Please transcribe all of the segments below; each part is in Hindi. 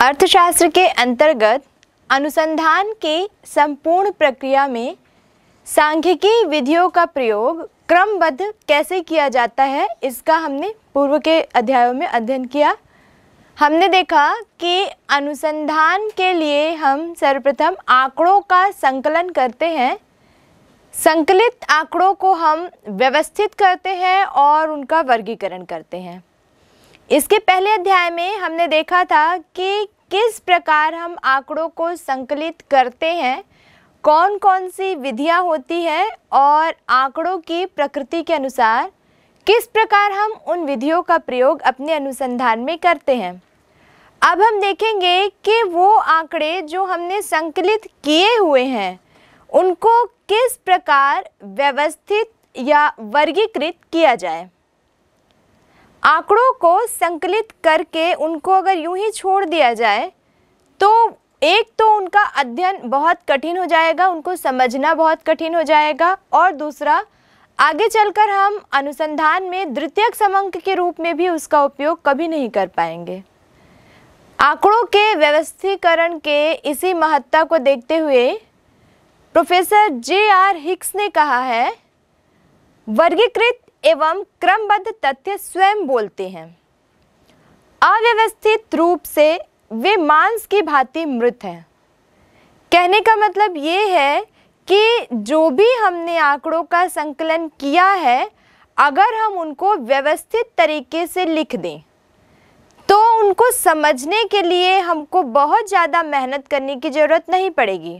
अर्थशास्त्र के अंतर्गत अनुसंधान की संपूर्ण प्रक्रिया में सांख्यिकी विधियों का प्रयोग क्रमबद्ध कैसे किया जाता है इसका हमने पूर्व के अध्यायों में अध्ययन किया हमने देखा कि अनुसंधान के लिए हम सर्वप्रथम आंकड़ों का संकलन करते हैं संकलित आंकड़ों को हम व्यवस्थित करते हैं और उनका वर्गीकरण करते हैं इसके पहले अध्याय में हमने देखा था कि किस प्रकार हम आंकड़ों को संकलित करते हैं कौन कौन सी विधियां होती है और आंकड़ों की प्रकृति के अनुसार किस प्रकार हम उन विधियों का प्रयोग अपने अनुसंधान में करते हैं अब हम देखेंगे कि वो आंकड़े जो हमने संकलित किए हुए हैं उनको किस प्रकार व्यवस्थित या वर्गीकृत किया जाए आंकड़ों को संकलित करके उनको अगर यूं ही छोड़ दिया जाए तो एक तो उनका अध्ययन बहुत कठिन हो जाएगा उनको समझना बहुत कठिन हो जाएगा और दूसरा आगे चलकर हम अनुसंधान में द्वितीयक समंक के रूप में भी उसका उपयोग कभी नहीं कर पाएंगे आंकड़ों के व्यवस्थीकरण के इसी महत्ता को देखते हुए प्रोफेसर जे आर हिक्स ने कहा है वर्गीकृत एवं क्रमबद्ध तथ्य स्वयं बोलते हैं अव्यवस्थित रूप से वे मांस की भांति मृत हैं कहने का मतलब ये है कि जो भी हमने आंकड़ों का संकलन किया है अगर हम उनको व्यवस्थित तरीके से लिख दें तो उनको समझने के लिए हमको बहुत ज़्यादा मेहनत करने की ज़रूरत नहीं पड़ेगी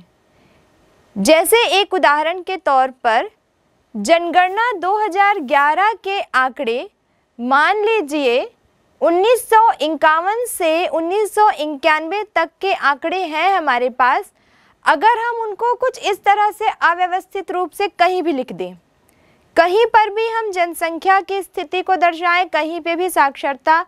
जैसे एक उदाहरण के तौर पर जनगणना 2011 के आंकड़े मान लीजिए उन्नीस से उन्नीस तक के आंकड़े हैं हमारे पास अगर हम उनको कुछ इस तरह से अव्यवस्थित रूप से कहीं भी लिख दें कहीं पर भी हम जनसंख्या की स्थिति को दर्शाएं कहीं पे भी साक्षरता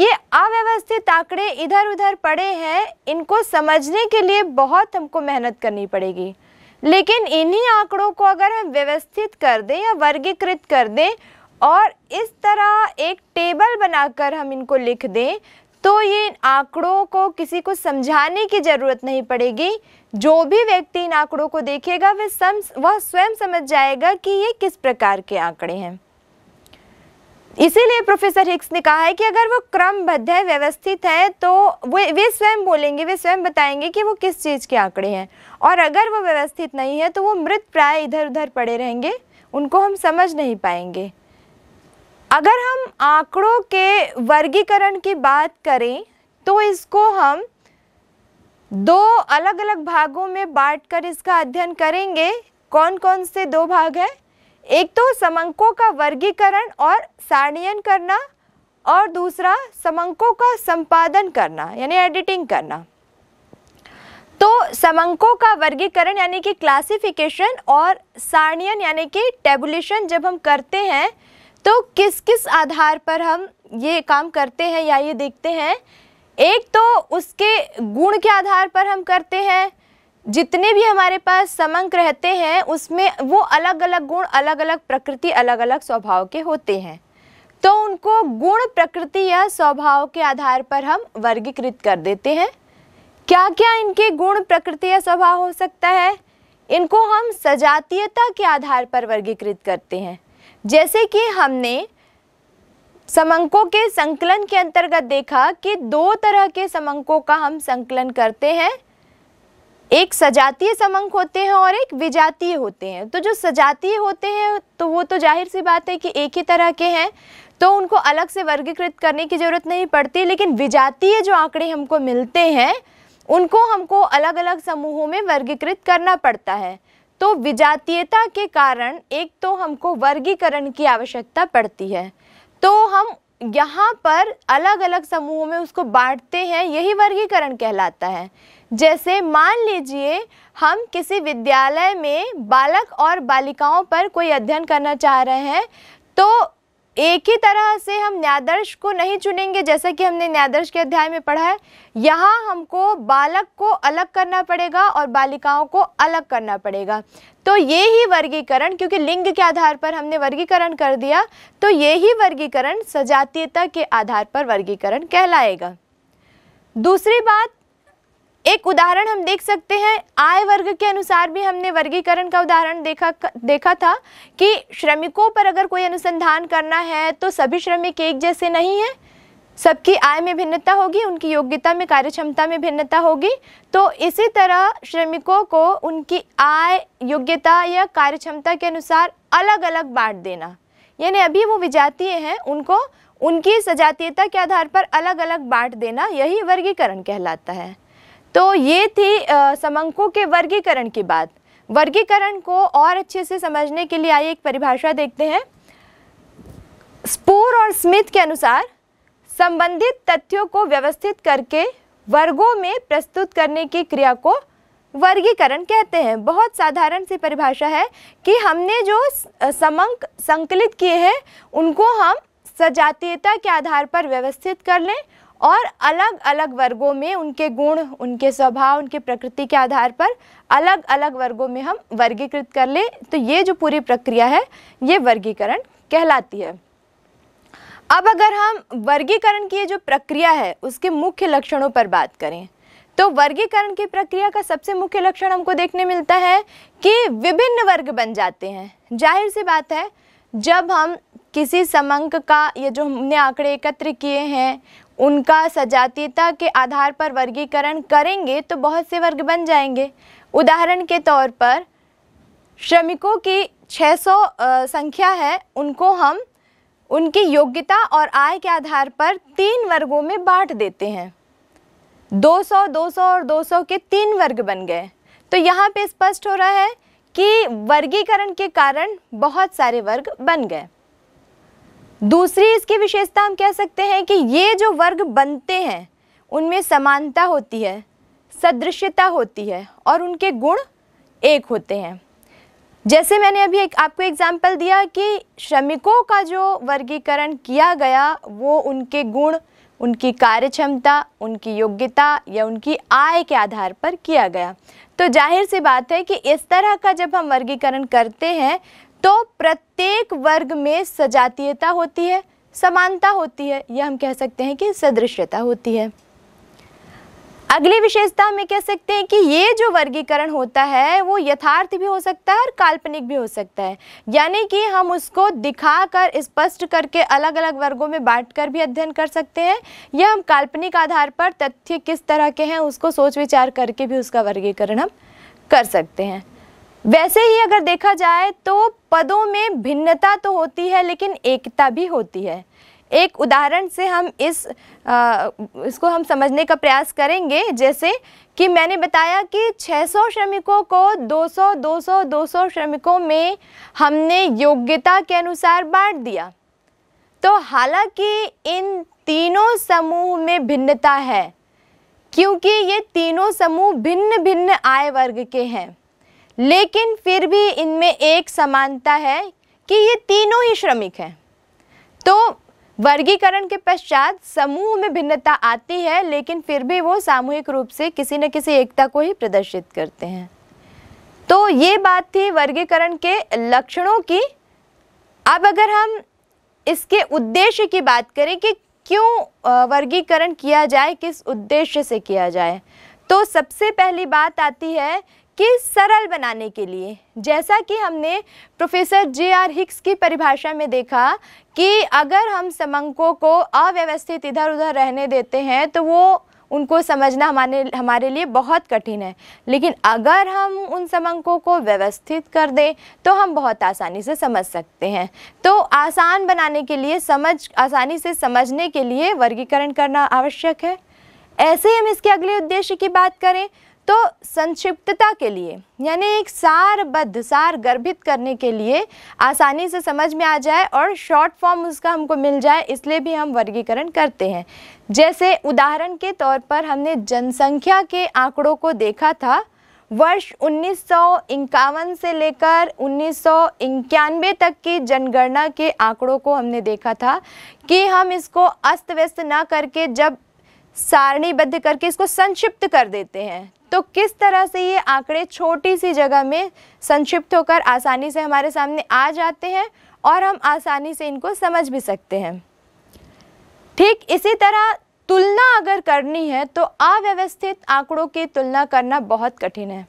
ये अव्यवस्थित आंकड़े इधर उधर पड़े हैं इनको समझने के लिए बहुत हमको मेहनत करनी पड़ेगी लेकिन इन्हीं आंकड़ों को अगर हम व्यवस्थित कर दें या वर्गीकृत कर दें और इस तरह एक टेबल बनाकर हम इनको लिख दें तो ये आंकड़ों को किसी को समझाने की ज़रूरत नहीं पड़ेगी जो भी व्यक्ति इन आंकड़ों को देखेगा वह सम वह स्वयं समझ जाएगा कि ये किस प्रकार के आंकड़े हैं इसीलिए प्रोफेसर हिक्स ने कहा है कि अगर वो क्रमबद्ध है व्यवस्थित है तो वे वे स्वयं बोलेंगे वे स्वयं बताएंगे कि वो किस चीज़ के आंकड़े हैं और अगर वो व्यवस्थित नहीं है तो वो मृत प्राय इधर उधर पड़े रहेंगे उनको हम समझ नहीं पाएंगे अगर हम आंकड़ों के वर्गीकरण की बात करें तो इसको हम दो अलग अलग भागों में बांटकर इसका अध्ययन करेंगे कौन कौन से दो भाग हैं एक तो समंकों का वर्गीकरण और सारणीयन करना और दूसरा समंकों का संपादन करना यानी एडिटिंग करना तो समंकों का वर्गीकरण यानी कि क्लासिफिकेशन और सारणीयन यानी कि टेबुलेशन जब हम करते हैं तो किस किस आधार पर हम ये काम करते हैं या ये देखते हैं एक तो उसके गुण के आधार पर हम करते हैं जितने भी हमारे पास समंक रहते हैं उसमें वो अलग अलग गुण अलग अलग प्रकृति अलग अलग स्वभाव के होते हैं तो उनको गुण प्रकृति या स्वभाव के आधार पर हम वर्गीकृत कर देते हैं क्या क्या इनके गुण प्रकृति या स्वभाव हो सकता है इनको हम सजातीयता के आधार पर वर्गीकृत करते हैं जैसे कि हमने समंकों के संकलन के अंतर्गत देखा कि दो तरह के समंकों का हम संकलन करते हैं एक सजातीय समंक होते हैं और एक विजातीय होते हैं तो जो सजातीय होते हैं तो वो तो जाहिर सी बात है कि एक ही तरह के हैं तो उनको अलग से वर्गीकृत करने की ज़रूरत नहीं पड़ती लेकिन विजातीय जो आंकड़े हमको मिलते हैं उनको हमको अलग अलग समूहों में वर्गीकृत करना पड़ता है तो विजातीयता के कारण एक तो हमको वर्गीकरण की आवश्यकता पड़ती है तो हम यहाँ पर अलग अलग समूहों में उसको बांटते हैं यही वर्गीकरण कहलाता है जैसे मान लीजिए हम किसी विद्यालय में बालक और बालिकाओं पर कोई अध्ययन करना चाह रहे हैं तो एक ही तरह से हम न्यादर्श को नहीं चुनेंगे जैसा कि हमने न्यादर्श के अध्याय में पढ़ा है यहाँ हमको बालक को अलग करना पड़ेगा और बालिकाओं को अलग करना पड़ेगा तो ये ही वर्गीकरण क्योंकि लिंग के आधार पर हमने वर्गीकरण कर दिया तो ये ही वर्गीकरण सजातीयता के आधार पर वर्गीकरण कहलाएगा दूसरी बात एक उदाहरण हम देख सकते हैं आय वर्ग के अनुसार भी हमने वर्गीकरण का उदाहरण देखा देखा था कि श्रमिकों पर अगर कोई अनुसंधान करना है तो सभी श्रमिक एक जैसे नहीं हैं सबकी आय में भिन्नता होगी उनकी योग्यता में कार्यक्षमता में भिन्नता होगी तो इसी तरह श्रमिकों को उनकी आय योग्यता या कार्यक्षमता के अनुसार अलग अलग बांट देना यानी अभी वो विजातीय हैं उनको उनकी सजातीयता के आधार पर अलग अलग बांट देना यही वर्गीकरण कहलाता है तो ये थी समंकों के वर्गीकरण की बात वर्गीकरण को और अच्छे से समझने के लिए आइए एक परिभाषा देखते हैं स्पूर और स्मिथ के अनुसार संबंधित तथ्यों को व्यवस्थित करके वर्गों में प्रस्तुत करने की क्रिया को वर्गीकरण कहते हैं बहुत साधारण सी परिभाषा है कि हमने जो समंक संकलित किए हैं उनको हम सजातीयता के आधार पर व्यवस्थित कर लें और अलग अलग वर्गों में उनके गुण उनके स्वभाव उनके प्रकृति के आधार पर अलग अलग वर्गों में हम वर्गीकृत कर लें तो ये जो पूरी प्रक्रिया है ये वर्गीकरण कहलाती है अब अगर हम वर्गीकरण की ये जो प्रक्रिया है उसके मुख्य लक्षणों पर बात करें तो वर्गीकरण की प्रक्रिया का सबसे मुख्य लक्षण हमको देखने मिलता है कि विभिन्न वर्ग बन जाते हैं जाहिर सी बात है जब हम किसी समंक का ये जो हमने आंकड़े एकत्र किए हैं उनका सजातीयता के आधार पर वर्गीकरण करेंगे तो बहुत से वर्ग बन जाएंगे उदाहरण के तौर पर श्रमिकों की 600 संख्या है उनको हम उनकी योग्यता और आय के आधार पर तीन वर्गों में बांट देते हैं 200, 200 और 200 के तीन वर्ग बन गए तो यहाँ पे स्पष्ट हो रहा है कि वर्गीकरण के कारण बहुत सारे वर्ग बन गए दूसरी इसकी विशेषता हम कह सकते हैं कि ये जो वर्ग बनते हैं उनमें समानता होती है सदृश्यता होती है और उनके गुण एक होते हैं जैसे मैंने अभी एक आपको एग्जाम्पल दिया कि श्रमिकों का जो वर्गीकरण किया गया वो उनके गुण उनकी कार्य क्षमता उनकी योग्यता या उनकी आय के आधार पर किया गया तो जाहिर सी बात है कि इस तरह का जब हम वर्गीकरण करते हैं तो प्रत्येक वर्ग में सजातीयता होती है समानता होती है यह हम कह सकते हैं कि सदृश्यता होती है अगली विशेषता हमें कह सकते हैं कि ये जो वर्गीकरण होता है वो यथार्थ भी हो सकता है और काल्पनिक भी हो सकता है यानी कि हम उसको दिखाकर स्पष्ट करके अलग अलग वर्गों में बांटकर भी अध्ययन कर सकते हैं या हम काल्पनिक आधार पर तथ्य किस तरह के हैं उसको सोच विचार करके भी उसका वर्गीकरण हम कर सकते हैं वैसे ही अगर देखा जाए तो पदों में भिन्नता तो होती है लेकिन एकता भी होती है एक उदाहरण से हम इस आ, इसको हम समझने का प्रयास करेंगे जैसे कि मैंने बताया कि 600 श्रमिकों को 200 200 200 श्रमिकों में हमने योग्यता के अनुसार बांट दिया तो हालांकि इन तीनों समूह में भिन्नता है क्योंकि ये तीनों समूह भिन्न भिन्न आय वर्ग के हैं लेकिन फिर भी इनमें एक समानता है कि ये तीनों ही श्रमिक हैं तो वर्गीकरण के पश्चात समूह में भिन्नता आती है लेकिन फिर भी वो सामूहिक रूप से किसी न किसी एकता को ही प्रदर्शित करते हैं तो ये बात थी वर्गीकरण के लक्षणों की अब अगर हम इसके उद्देश्य की बात करें कि क्यों वर्गीकरण किया जाए किस उद्देश्य से किया जाए तो सबसे पहली बात आती है कि सरल बनाने के लिए जैसा कि हमने प्रोफेसर जे आर हिक्स की परिभाषा में देखा कि अगर हम समंकों को अव्यवस्थित इधर उधर रहने देते हैं तो वो उनको समझना हमारे हमारे लिए बहुत कठिन है लेकिन अगर हम उन समंकों को व्यवस्थित कर दें तो हम बहुत आसानी से समझ सकते हैं तो आसान बनाने के लिए समझ आसानी से समझने के लिए वर्गीकरण करना आवश्यक है ऐसे ही हम इसके अगले उद्देश्य की बात करें तो संक्षिप्तता के लिए यानी एक सारबद्ध सार गर्भित करने के लिए आसानी से समझ में आ जाए और शॉर्ट फॉर्म उसका हमको मिल जाए इसलिए भी हम वर्गीकरण करते हैं जैसे उदाहरण के तौर पर हमने जनसंख्या के आंकड़ों को देखा था वर्ष उन्नीस से लेकर उन्नीस तक की जनगणना के आंकड़ों को हमने देखा था कि हम इसको अस्त व्यस्त ना करके जब सारणीबद्ध करके इसको संक्षिप्त कर देते हैं तो किस तरह से ये आंकड़े छोटी सी जगह में संक्षिप्त होकर आसानी से हमारे सामने आ जाते हैं और हम आसानी से इनको समझ भी सकते हैं ठीक इसी तरह तुलना अगर करनी है तो अव्यवस्थित आंकड़ों की तुलना करना बहुत कठिन है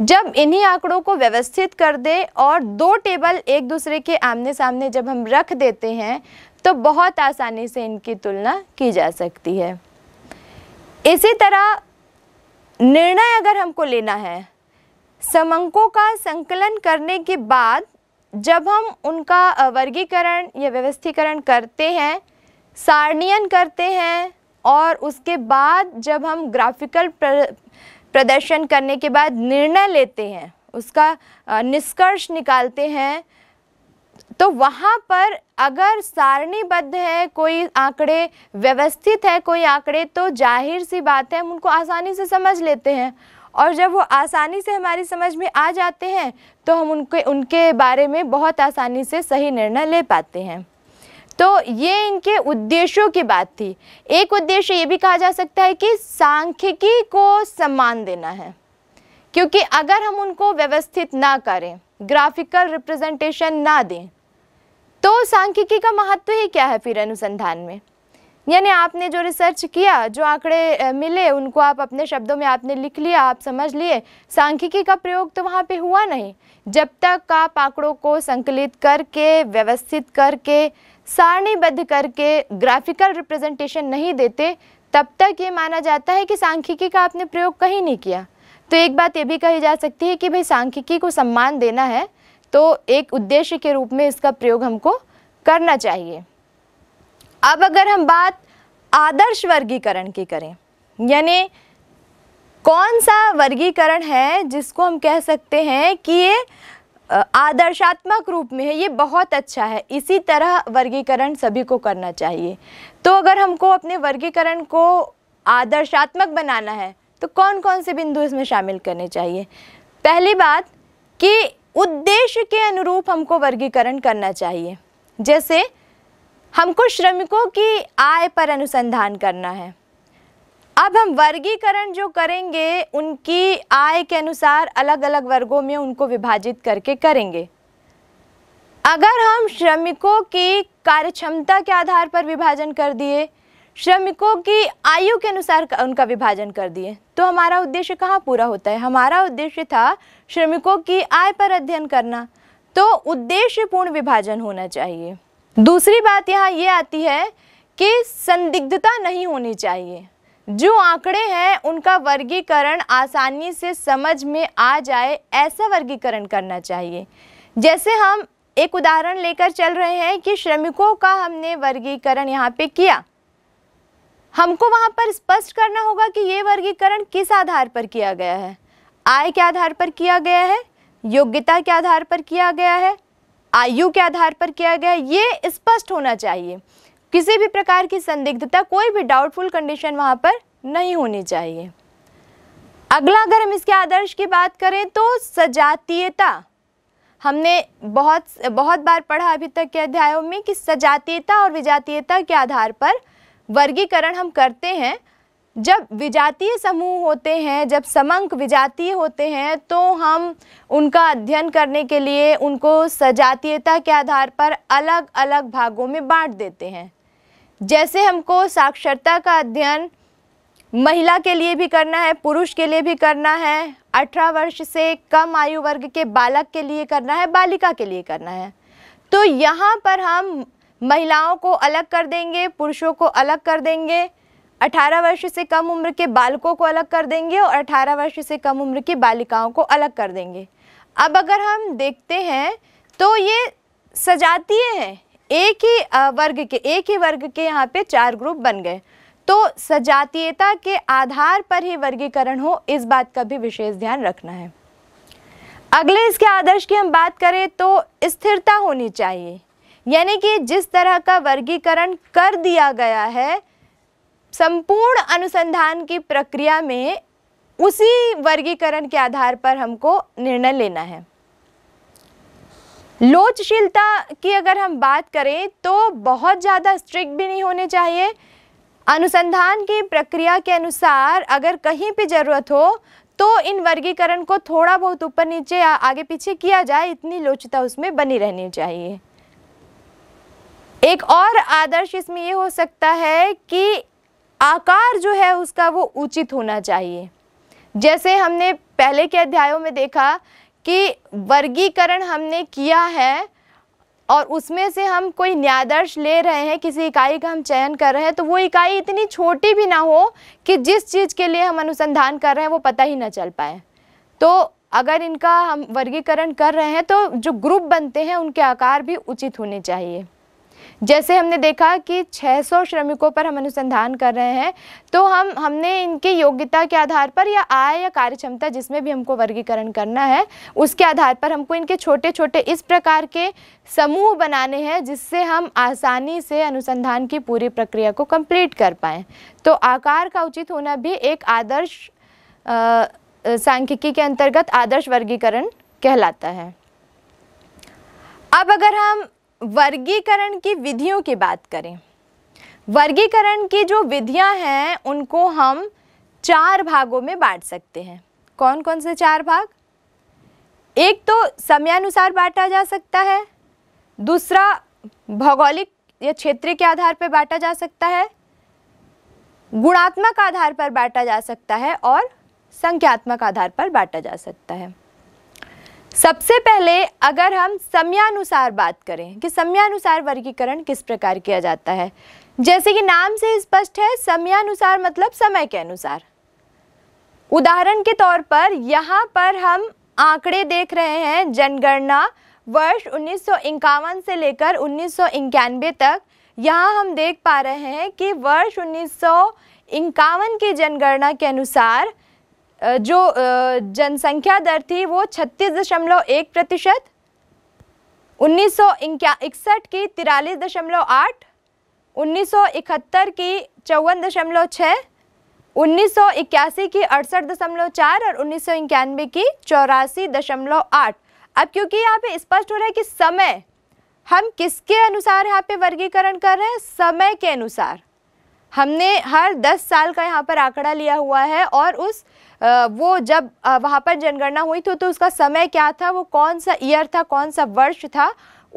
जब इन्हीं आंकड़ों को व्यवस्थित कर दे और दो टेबल एक दूसरे के आमने सामने जब हम रख देते हैं तो बहुत आसानी से इनकी तुलना की जा सकती है इसी तरह निर्णय अगर हमको लेना है समंकों का संकलन करने के बाद जब हम उनका वर्गीकरण या व्यवस्थीकरण करते हैं सारणियन करते हैं और उसके बाद जब हम ग्राफिकल प्रदर्शन करने के बाद निर्णय लेते हैं उसका निष्कर्ष निकालते हैं तो वहाँ पर अगर सारणीबद्ध है कोई आंकड़े व्यवस्थित है कोई आंकड़े तो जाहिर सी बात है हम उनको आसानी से समझ लेते हैं और जब वो आसानी से हमारी समझ में आ जाते हैं तो हम उनके उनके बारे में बहुत आसानी से सही निर्णय ले पाते हैं तो ये इनके उद्देश्यों की बात थी एक उद्देश्य ये भी कहा जा सकता है कि सांख्यिकी को सम्मान देना है क्योंकि अगर हम उनको व्यवस्थित ना करें ग्राफिकल रिप्रेजेंटेशन ना दें तो सांख्यिकी का महत्व ही क्या है फिर अनुसंधान में यानी आपने जो रिसर्च किया जो आंकड़े मिले उनको आप अपने शब्दों में आपने लिख लिया आप समझ लिए सांख्यिकी का प्रयोग तो वहाँ पे हुआ नहीं जब तक आप आंकड़ों को संकलित करके व्यवस्थित करके सारणीबद्ध करके ग्राफिकल रिप्रेजेंटेशन नहीं देते तब तक ये माना जाता है कि सांख्यिकी का आपने प्रयोग कहीं नहीं किया तो एक बात ये भी कही जा सकती है कि भाई सांख्यिकी को सम्मान देना है तो एक उद्देश्य के रूप में इसका प्रयोग हमको करना चाहिए अब अगर हम बात आदर्श वर्गीकरण की करें यानी कौन सा वर्गीकरण है जिसको हम कह सकते हैं कि ये आदर्शात्मक रूप में है ये बहुत अच्छा है इसी तरह वर्गीकरण सभी को करना चाहिए तो अगर हमको अपने वर्गीकरण को आदर्शात्मक बनाना है तो कौन कौन से बिंदु इसमें शामिल करने चाहिए पहली बात कि उद्देश्य के अनुरूप हमको वर्गीकरण करना चाहिए जैसे हमको श्रमिकों की आय पर अनुसंधान करना है अब हम वर्गीकरण जो करेंगे उनकी आय के अनुसार अलग अलग वर्गों में उनको विभाजित करके करेंगे अगर हम श्रमिकों की कार्यक्षमता के आधार पर विभाजन कर दिए श्रमिकों की आयु के अनुसार उनका विभाजन कर दिए तो हमारा उद्देश्य कहाँ पूरा होता है हमारा उद्देश्य था श्रमिकों की आय पर अध्ययन करना तो उद्देश्यपूर्ण विभाजन होना चाहिए दूसरी बात यहाँ ये आती है कि संदिग्धता नहीं होनी चाहिए जो आंकड़े हैं उनका वर्गीकरण आसानी से समझ में आ जाए ऐसा वर्गीकरण करना चाहिए जैसे हम एक उदाहरण लेकर चल रहे हैं कि श्रमिकों का हमने वर्गीकरण यहाँ पे किया हमको वहाँ पर स्पष्ट करना होगा कि ये वर्गीकरण किस आधार पर किया गया है आय के आधार पर किया गया है योग्यता के आधार पर किया गया है आयु के आधार पर किया गया है ये स्पष्ट होना चाहिए किसी भी प्रकार की संदिग्धता कोई भी डाउटफुल कंडीशन वहाँ पर नहीं होनी चाहिए अगला अगर हम इसके आदर्श की बात करें तो सजातीयता हमने बहुत बहुत बार पढ़ा अभी तक के अध्यायों में कि सजातीयता और विजातीयता के आधार पर वर्गीकरण हम करते हैं जब विजातीय समूह होते हैं जब समंक विजातीय होते हैं तो हम उनका अध्ययन करने के लिए उनको सजातीयता के आधार पर अलग अलग भागों में बांट देते हैं जैसे हमको साक्षरता का अध्ययन महिला के लिए भी करना है पुरुष के लिए भी करना है अठारह वर्ष से कम आयु वर्ग के बालक के लिए करना है बालिका के लिए करना है तो यहाँ पर हम महिलाओं को अलग कर देंगे पुरुषों को अलग कर देंगे 18 वर्ष से कम उम्र के बालकों को अलग कर देंगे और 18 वर्ष से कम उम्र की बालिकाओं को अलग कर देंगे अब अगर हम देखते हैं तो ये सजातीय हैं एक ही वर्ग के एक ही वर्ग के यहाँ पे चार ग्रुप बन गए तो सजातीयता के आधार पर ही वर्गीकरण हो इस बात का भी विशेष ध्यान रखना है अगले इसके आदर्श की हम बात करें तो स्थिरता होनी चाहिए यानी कि जिस तरह का वर्गीकरण कर दिया गया है संपूर्ण अनुसंधान की प्रक्रिया में उसी वर्गीकरण के आधार पर हमको निर्णय लेना है लोचशीलता की अगर हम बात करें तो बहुत ज़्यादा स्ट्रिक्ट भी नहीं होने चाहिए अनुसंधान की प्रक्रिया के अनुसार अगर कहीं पे ज़रूरत हो तो इन वर्गीकरण को थोड़ा बहुत ऊपर नीचे या आगे पीछे किया जाए इतनी लोचता उसमें बनी रहनी चाहिए एक और आदर्श इसमें ये हो सकता है कि आकार जो है उसका वो उचित होना चाहिए जैसे हमने पहले के अध्यायों में देखा कि वर्गीकरण हमने किया है और उसमें से हम कोई न्यादर्श ले रहे हैं किसी इकाई का हम चयन कर रहे हैं तो वो इकाई इतनी छोटी भी ना हो कि जिस चीज़ के लिए हम अनुसंधान कर रहे हैं वो पता ही ना चल पाए तो अगर इनका हम वर्गीकरण कर रहे हैं तो जो ग्रुप बनते हैं उनके आकार भी उचित होने चाहिए जैसे हमने देखा कि 600 श्रमिकों पर हम अनुसंधान कर रहे हैं तो हम हमने इनके योग्यता के आधार पर या आय या कार्य क्षमता जिसमें भी हमको वर्गीकरण करना है उसके आधार पर हमको इनके छोटे छोटे इस प्रकार के समूह बनाने हैं जिससे हम आसानी से अनुसंधान की पूरी प्रक्रिया को कंप्लीट कर पाएँ तो आकार का उचित होना भी एक आदर्श सांख्यिकी के अंतर्गत आदर्श वर्गीकरण कहलाता है अब अगर हम वर्गीकरण की विधियों की बात करें वर्गीकरण की जो विधियां हैं उनको हम चार भागों में बांट सकते हैं कौन कौन से चार भाग एक तो समयानुसार बांटा जा सकता है दूसरा भौगोलिक या क्षेत्र के आधार पर बांटा जा सकता है गुणात्मक आधार पर बांटा जा सकता है और संख्यात्मक आधार पर बांटा जा सकता है सबसे पहले अगर हम समयानुसार बात करें कि समयानुसार वर्गीकरण किस प्रकार किया जाता है जैसे कि नाम से स्पष्ट है समयानुसार मतलब समय के अनुसार उदाहरण के तौर पर यहाँ पर हम आंकड़े देख रहे हैं जनगणना वर्ष उन्नीस से लेकर उन्नीस तक यहाँ हम देख पा रहे हैं कि वर्ष उन्नीस की जनगणना के अनुसार जो जनसंख्या दर थी वो छत्तीस दशमलव एक प्रतिशत उन्नीस सौ इकसठ की तिरालीस दशमलव आठ उन्नीस सौ इकहत्तर की चौवन दशमलव छः उन्नीस सौ इक्यासी की अड़सठ दशमलव चार और उन्नीस सौ इक्यानवे की चौरासी दशमलव आठ अब क्योंकि यहाँ पे स्पष्ट हो रहा है कि समय हम किसके अनुसार यहाँ पे वर्गीकरण कर रहे हैं समय के अनुसार हमने हर दस साल का यहाँ पर आंकड़ा लिया हुआ है और उस वो जब वहाँ पर जनगणना हुई थी तो उसका समय क्या था वो कौन सा ईयर था कौन सा वर्ष था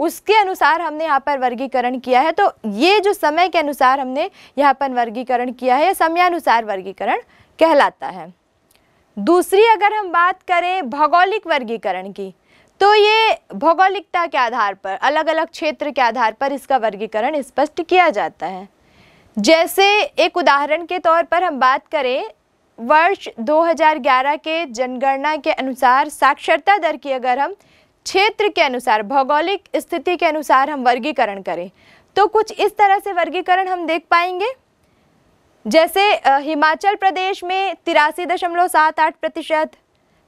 उसके अनुसार हमने यहाँ पर वर्गीकरण किया है तो ये जो समय के अनुसार हमने यहाँ पर वर्गीकरण किया है समयानुसार वर्गीकरण कहलाता है दूसरी अगर हम बात करें भौगोलिक वर्गीकरण की तो ये भौगोलिकता के आधार पर अलग अलग क्षेत्र के आधार पर इसका वर्गीकरण स्पष्ट किया जाता है जैसे एक उदाहरण के तौर पर हम बात करें वर्ष 2011 के जनगणना के अनुसार साक्षरता दर की अगर हम क्षेत्र के अनुसार भौगोलिक स्थिति के अनुसार हम वर्गीकरण करें तो कुछ इस तरह से वर्गीकरण हम देख पाएंगे जैसे हिमाचल प्रदेश में तिरासी दशमलव सात आठ प्रतिशत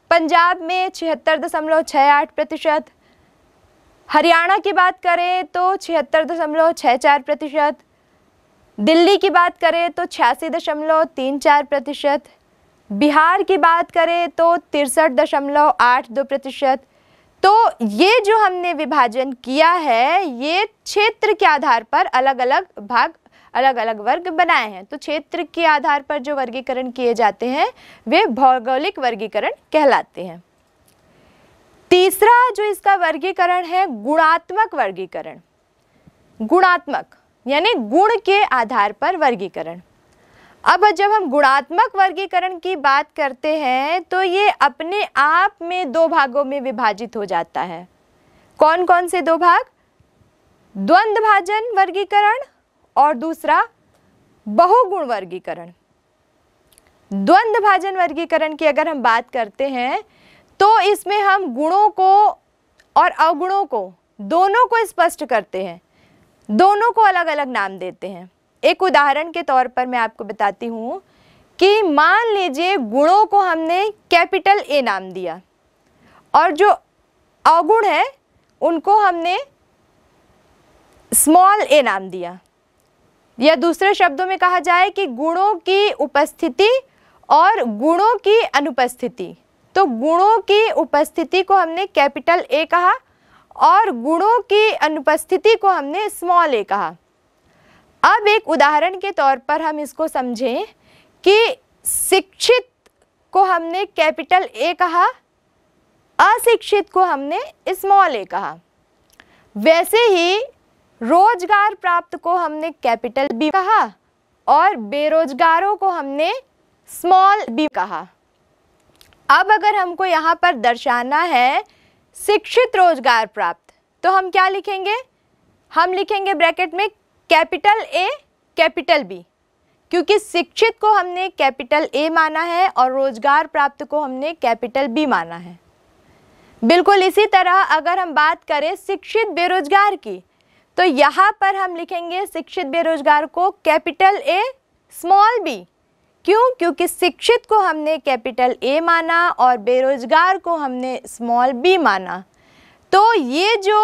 पंजाब में छिहत्तर दशमलव छः आठ प्रतिशत हरियाणा की बात करें तो छिहत्तर दशमलव छः चार प्रतिशत दिल्ली की बात करें तो छियासी दशमलव तीन चार प्रतिशत बिहार की बात करें तो तिरसठ दशमलव आठ दो प्रतिशत तो ये जो हमने विभाजन किया है ये क्षेत्र के आधार पर अलग अलग भाग अलग अलग वर्ग बनाए हैं तो क्षेत्र के आधार पर जो वर्गीकरण किए जाते हैं वे भौगोलिक वर्गीकरण कहलाते हैं तीसरा जो इसका वर्गीकरण है गुणात्मक वर्गीकरण गुणात्मक यानी गुण के आधार पर वर्गीकरण अब जब हम गुणात्मक वर्गीकरण की बात करते हैं तो ये अपने आप में दो भागों में विभाजित हो जाता है कौन कौन से दो भाग द्वंद्वभाजन वर्गीकरण और दूसरा बहुगुण वर्गीकरण द्वंद्वभाजन वर्गीकरण की अगर हम बात करते हैं तो इसमें हम गुणों को और अवगुणों को दोनों को स्पष्ट करते हैं दोनों को अलग अलग नाम देते हैं एक उदाहरण के तौर पर मैं आपको बताती हूँ कि मान लीजिए गुणों को हमने कैपिटल ए नाम दिया और जो अवगुण है उनको हमने स्मॉल ए नाम दिया या दूसरे शब्दों में कहा जाए कि गुणों की उपस्थिति और गुणों की अनुपस्थिति तो गुणों की उपस्थिति को हमने कैपिटल ए कहा और गुणों की अनुपस्थिति को हमने स्मॉल ए कहा अब एक उदाहरण के तौर पर हम इसको समझें कि शिक्षित को हमने कैपिटल ए कहा अशिक्षित को हमने स्मॉल ए कहा वैसे ही रोजगार प्राप्त को हमने कैपिटल बी कहा और बेरोजगारों को हमने स्मॉल बी कहा अब अगर हमको यहाँ पर दर्शाना है शिक्षित रोजगार प्राप्त तो हम क्या लिखेंगे हम लिखेंगे ब्रैकेट में कैपिटल ए कैपिटल बी क्योंकि शिक्षित को हमने कैपिटल ए माना है और रोजगार प्राप्त को हमने कैपिटल बी माना है बिल्कुल इसी तरह अगर हम बात करें शिक्षित बेरोजगार की तो यहाँ पर हम लिखेंगे शिक्षित बेरोजगार को कैपिटल ए स्मॉल बी क्यों क्योंकि शिक्षित को हमने कैपिटल ए माना और बेरोजगार को हमने स्मॉल बी माना तो ये जो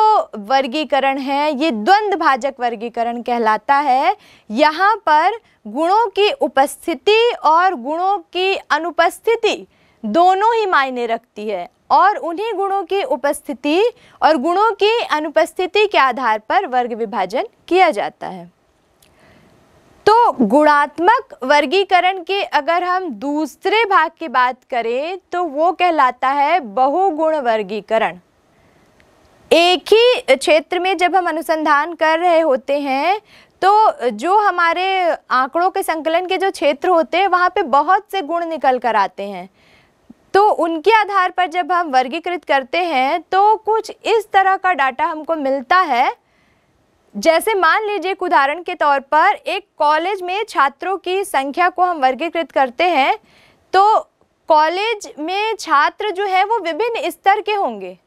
वर्गीकरण है ये द्वंद्वभाजक भाजक वर्गीकरण कहलाता है यहाँ पर गुणों की उपस्थिति और गुणों की अनुपस्थिति दोनों ही मायने रखती है और उन्हीं गुणों की उपस्थिति और गुणों की अनुपस्थिति के आधार पर वर्ग विभाजन किया जाता है तो गुणात्मक वर्गीकरण के अगर हम दूसरे भाग की बात करें तो वो कहलाता है बहुगुण वर्गीकरण एक ही क्षेत्र में जब हम अनुसंधान कर रहे होते हैं तो जो हमारे आंकड़ों के संकलन के जो क्षेत्र होते हैं वहाँ पे बहुत से गुण निकल कर आते हैं तो उनके आधार पर जब हम वर्गीकृत करते हैं तो कुछ इस तरह का डाटा हमको मिलता है जैसे मान लीजिए एक उदाहरण के तौर पर एक कॉलेज में छात्रों की संख्या को हम वर्गीकृत करते हैं तो कॉलेज में छात्र जो है वो विभिन्न स्तर के होंगे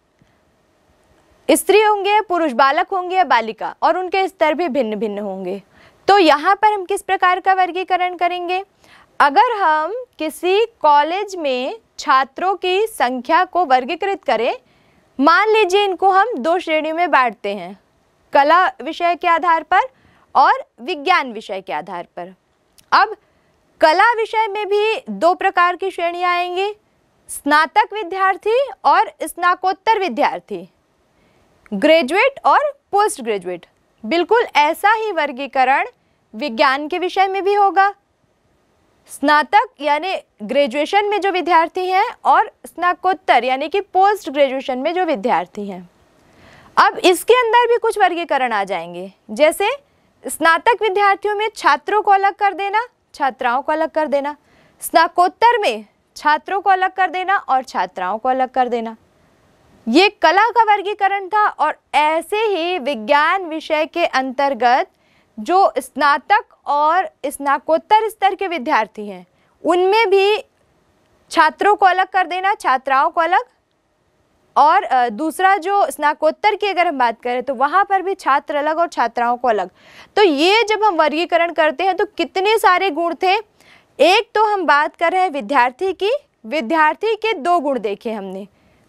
स्त्री होंगे पुरुष बालक होंगे या बालिका और उनके स्तर भी भिन्न भिन्न होंगे तो यहाँ पर हम किस प्रकार का वर्गीकरण करेंगे अगर हम किसी कॉलेज में छात्रों की संख्या को वर्गीकृत करें मान लीजिए इनको हम दो श्रेणियों में बांटते हैं कला विषय के आधार पर और विज्ञान विषय के आधार पर अब कला विषय में भी दो प्रकार की श्रेणियाँ आएंगी स्नातक विद्यार्थी और स्नाकोत्तर विद्यार्थी ग्रेजुएट और पोस्ट ग्रेजुएट बिल्कुल ऐसा ही वर्गीकरण विज्ञान के विषय में भी होगा स्नातक यानी ग्रेजुएशन में जो विद्यार्थी हैं और स्नाकोत्तर यानी कि पोस्ट ग्रेजुएशन में जो विद्यार्थी हैं अब इसके अंदर भी कुछ वर्गीकरण आ जाएंगे जैसे स्नातक विद्यार्थियों में छात्रों को अलग कर देना छात्राओं को अलग कर देना स्नाकोत्तर में छात्रों को अलग कर देना और छात्राओं को अलग कर देना ये कला का वर्गीकरण था और ऐसे ही विज्ञान विषय के अंतर्गत जो स्नातक और स्नाकोत्तर स्तर के विद्यार्थी हैं उनमें भी छात्रों को अलग कर देना छात्राओं को अलग और दूसरा जो स्नाकोत्तर की अगर हम बात करें तो वहाँ पर भी छात्र अलग और छात्राओं को अलग तो ये जब हम वर्गीकरण करते हैं तो कितने सारे गुण थे एक तो हम बात कर रहे हैं विद्यार्थी की विद्यार्थी के दो गुण देखे हमने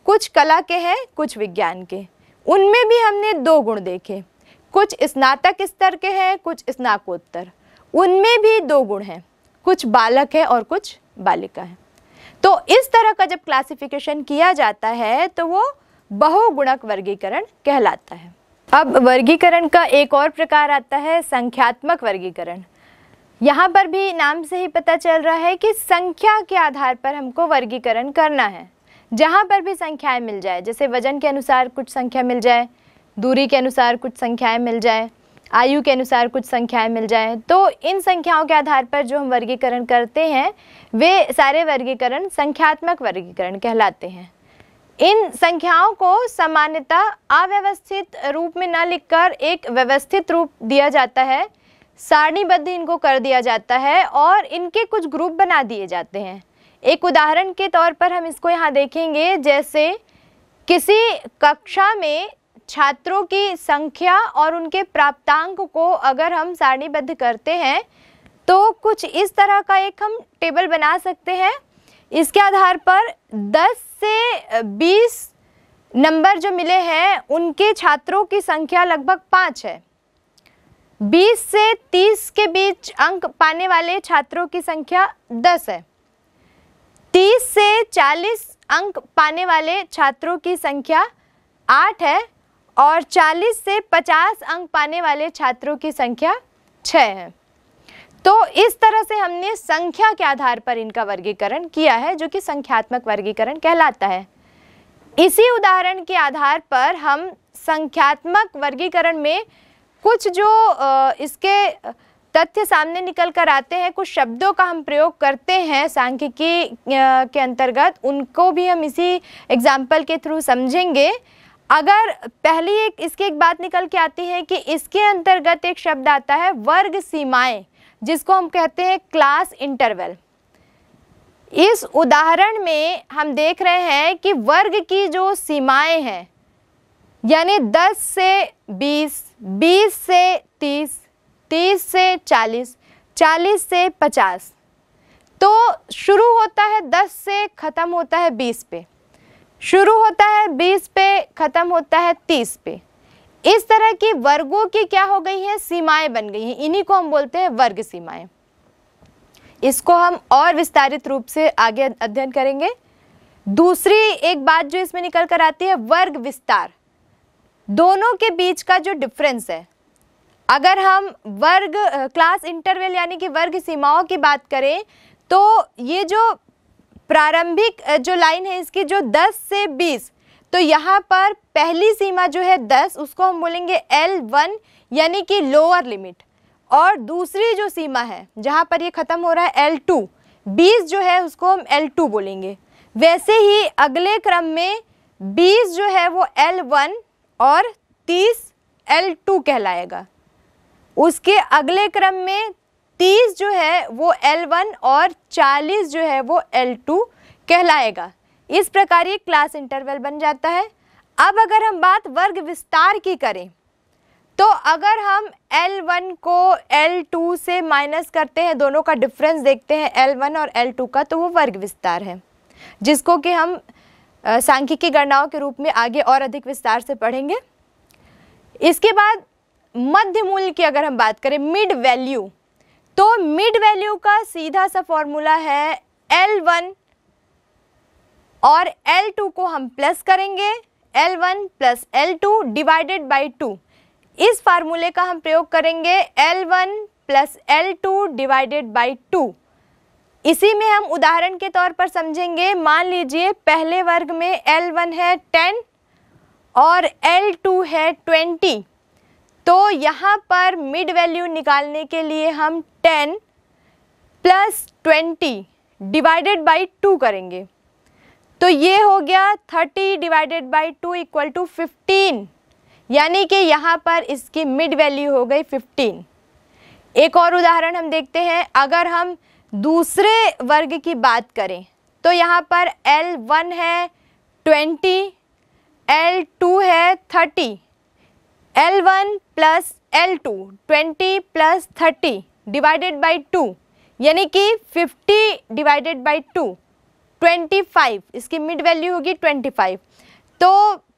कुछ कला के हैं कुछ विज्ञान के उनमें भी हमने दो गुण देखे कुछ स्नातक स्तर के हैं कुछ स्नाकोत्तर उनमें भी दो गुण हैं कुछ बालक है और कुछ बालिका है तो इस तरह का जब क्लासिफिकेशन किया जाता है तो वो बहुगुणक वर्गीकरण कहलाता है अब वर्गीकरण का एक और प्रकार आता है संख्यात्मक वर्गीकरण यहाँ पर भी नाम से ही पता चल रहा है कि संख्या के आधार पर हमको वर्गीकरण करना है जहाँ पर भी संख्याएं मिल जाए जैसे वजन के अनुसार कुछ संख्या मिल जाए दूरी के अनुसार कुछ संख्याएं मिल जाए आयु के अनुसार कुछ संख्याएं मिल जाए तो इन संख्याओं के आधार पर जो हम वर्गीकरण करते हैं वे सारे वर्गीकरण संख्यात्मक वर्गीकरण कहलाते हैं इन संख्याओं को सामान्यतः अव्यवस्थित रूप में न लिखकर एक व्यवस्थित रूप दिया जाता है सारणीबद्ध इनको कर दिया जाता है और इनके कुछ ग्रुप बना दिए जाते हैं एक उदाहरण के तौर पर हम इसको यहाँ देखेंगे जैसे किसी कक्षा में छात्रों की संख्या और उनके प्राप्तांक को अगर हम सारणीबद्ध करते हैं तो कुछ इस तरह का एक हम टेबल बना सकते हैं इसके आधार पर 10 से 20 नंबर जो मिले हैं उनके छात्रों की संख्या लगभग पाँच है 20 से 30 के बीच अंक पाने वाले छात्रों की संख्या 10 है तीस से चालीस अंक पाने वाले छात्रों की संख्या आठ है और चालीस से पचास अंक पाने वाले छात्रों की संख्या छः है तो इस तरह से हमने संख्या के आधार पर इनका वर्गीकरण किया है जो कि संख्यात्मक वर्गीकरण कहलाता है इसी उदाहरण के आधार पर हम संख्यात्मक वर्गीकरण में कुछ जो इसके तथ्य सामने निकल कर आते हैं कुछ शब्दों का हम प्रयोग करते हैं सांख्यिकी के अंतर्गत उनको भी हम इसी एग्जाम्पल के थ्रू समझेंगे अगर पहली एक इसकी एक बात निकल के आती है कि इसके अंतर्गत एक शब्द आता है वर्ग सीमाएं जिसको हम कहते हैं क्लास इंटरवल इस उदाहरण में हम देख रहे हैं कि वर्ग की जो सीमाएं हैं यानी 10 से 20, 20 से 30, तीस से चालीस चालीस से पचास तो शुरू होता है दस से ख़त्म होता है बीस पे शुरू होता है बीस पे ख़त्म होता है तीस पे इस तरह की वर्गों की क्या हो गई हैं सीमाएं बन गई हैं इन्हीं को हम बोलते हैं वर्ग सीमाएं इसको हम और विस्तारित रूप से आगे अध्ययन करेंगे दूसरी एक बात जो इसमें निकल कर आती है वर्ग विस्तार दोनों के बीच का जो डिफरेंस है अगर हम वर्ग क्लास इंटरवल यानी कि वर्ग सीमाओं की बात करें तो ये जो प्रारंभिक जो लाइन है इसकी जो 10 से 20 तो यहाँ पर पहली सीमा जो है 10 उसको हम बोलेंगे एल वन यानी कि लोअर लिमिट और दूसरी जो सीमा है जहाँ पर ये ख़त्म हो रहा है एल टू बीस जो है उसको हम एल टू बोलेंगे वैसे ही अगले क्रम में बीस जो है वो एल वन और तीस एल टू कहलाएगा उसके अगले क्रम में 30 जो है वो L1 और 40 जो है वो L2 कहलाएगा इस प्रकार ये क्लास इंटरवल बन जाता है अब अगर हम बात वर्ग विस्तार की करें तो अगर हम L1 को L2 से माइनस करते हैं दोनों का डिफरेंस देखते हैं L1 और L2 का तो वो वर्ग विस्तार है जिसको कि हम सांख्यिकी गणनाओं के रूप में आगे और अधिक विस्तार से पढ़ेंगे इसके बाद मध्य मूल्य की अगर हम बात करें मिड वैल्यू तो मिड वैल्यू का सीधा सा फॉर्मूला है एल वन और एल टू को हम प्लस करेंगे L one plus L two divided by two इस फार्मूले का हम प्रयोग करेंगे L one plus L two divided by two इसी में हम उदाहरण के तौर पर समझेंगे मान लीजिए पहले वर्ग में एल वन है टेन और एल टू है ट्वेंटी तो यहाँ पर मिड वैल्यू निकालने के लिए हम ten plus twenty divided by two करेंगे तो ये हो गया thirty divided by two equal to fifteen यानी कि यहाँ पर इसकी मिड वैल्यू हो गई फिफ्टीन एक और उदाहरण हम देखते हैं अगर हम दूसरे वर्ग की बात करें तो यहाँ पर L1 वन है ट्वेंटी L2 टू है thirty L one plus L two twenty plus thirty divided by two यानी कि fifty divided by two twenty five इसकी मिड वैल्यू होगी ट्वेंटी फाइव तो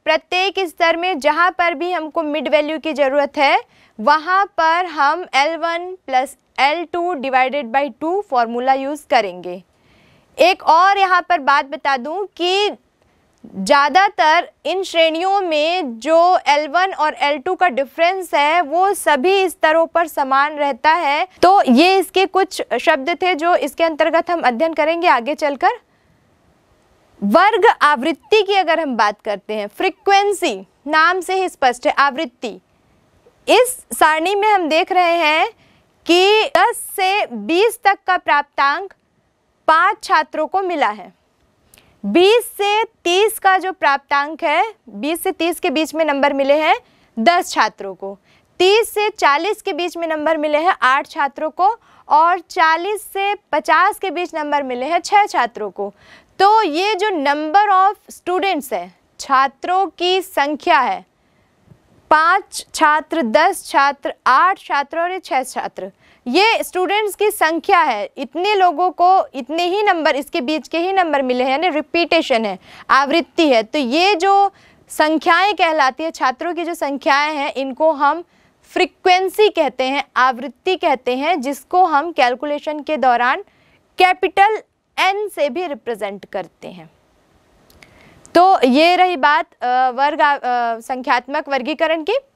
प्रत्येक स्तर में जहाँ पर भी हमको मिड वैल्यू की ज़रूरत है वहाँ पर हम L1 one plus L two divided by two formula use करेंगे एक और यहाँ पर बात बता दूँ कि ज़्यादातर इन श्रेणियों में जो L1 और L2 का डिफरेंस है वो सभी स्तरों पर समान रहता है तो ये इसके कुछ शब्द थे जो इसके अंतर्गत हम अध्ययन करेंगे आगे चलकर वर्ग आवृत्ति की अगर हम बात करते हैं फ्रीक्वेंसी नाम से ही स्पष्ट है आवृत्ति इस सारणी में हम देख रहे हैं कि 10 से 20 तक का प्राप्तांक पांच छात्रों को मिला है 20 से 30 का जो प्राप्तांक है 20 से 30 के बीच में नंबर मिले हैं 10 छात्रों को 30 से 40 के बीच में नंबर मिले हैं 8 छात्रों को और 40 से 50 के बीच नंबर मिले हैं 6 छात्रों को तो ये जो नंबर ऑफ स्टूडेंट्स है छात्रों की संख्या है पाँच छात्र दस छात्र आठ छात्र और छः छात्र ये स्टूडेंट्स की संख्या है इतने लोगों को इतने ही नंबर इसके बीच के ही नंबर मिले हैं यानी रिपीटेशन है आवृत्ति है तो ये जो संख्याएं कहलाती है छात्रों की जो संख्याएं हैं इनको हम फ्रीक्वेंसी कहते हैं आवृत्ति कहते हैं जिसको हम कैलकुलेशन के दौरान कैपिटल एन से भी रिप्रेजेंट करते हैं तो ये रही बात वर्ग संख्यात्मक वर्गीकरण की